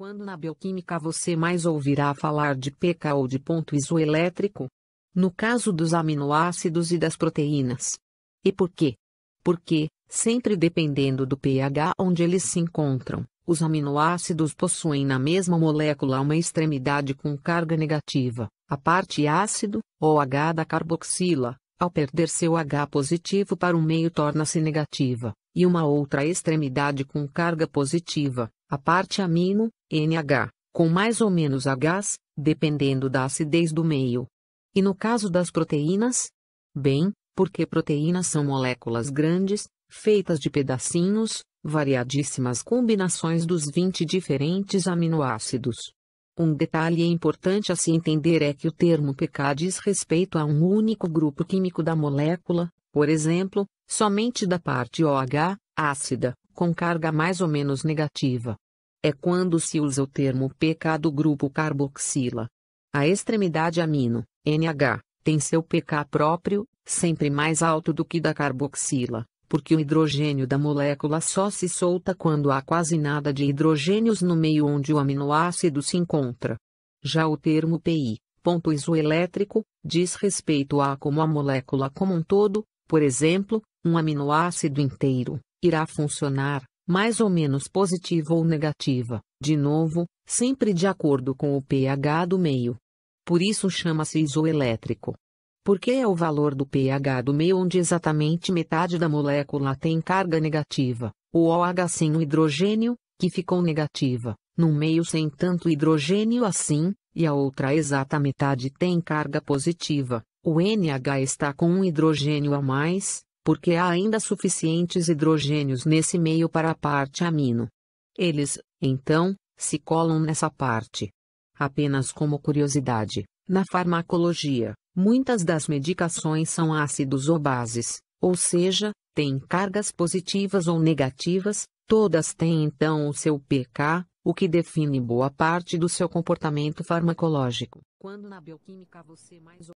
Quando na bioquímica você mais ouvirá falar de pK ou de ponto isoelétrico? No caso dos aminoácidos e das proteínas. E por quê? Porque, sempre dependendo do pH onde eles se encontram, os aminoácidos possuem na mesma molécula uma extremidade com carga negativa, a parte ácido, OH da carboxila, ao perder seu H positivo para o meio torna-se negativa, e uma outra extremidade com carga positiva, a parte amino, NH, com mais ou menos H, dependendo da acidez do meio. E no caso das proteínas? Bem, porque proteínas são moléculas grandes, feitas de pedacinhos, variadíssimas combinações dos 20 diferentes aminoácidos. Um detalhe importante a se entender é que o termo pK diz respeito a um único grupo químico da molécula, por exemplo, somente da parte OH, ácida, com carga mais ou menos negativa. É quando se usa o termo pK do grupo carboxila. A extremidade amino, NH, tem seu pK próprio, sempre mais alto do que da carboxila, porque o hidrogênio da molécula só se solta quando há quase nada de hidrogênios no meio onde o aminoácido se encontra. Já o termo PI, ponto isoelétrico, diz respeito a como a molécula como um todo, por exemplo, um aminoácido inteiro, irá funcionar, mais ou menos positiva ou negativa, de novo, sempre de acordo com o pH do meio. Por isso chama-se isoelétrico. Porque é o valor do pH do meio onde exatamente metade da molécula tem carga negativa, o OH sem o hidrogênio, que ficou negativa, num meio sem tanto hidrogênio assim, e a outra exata metade tem carga positiva, o NH está com um hidrogênio a mais, porque há ainda suficientes hidrogênios nesse meio para a parte amino. Eles, então, se colam nessa parte. Apenas como curiosidade, na farmacologia, muitas das medicações são ácidos ou bases, ou seja, têm cargas positivas ou negativas, todas têm então o seu pK, o que define boa parte do seu comportamento farmacológico. Quando na bioquímica você mais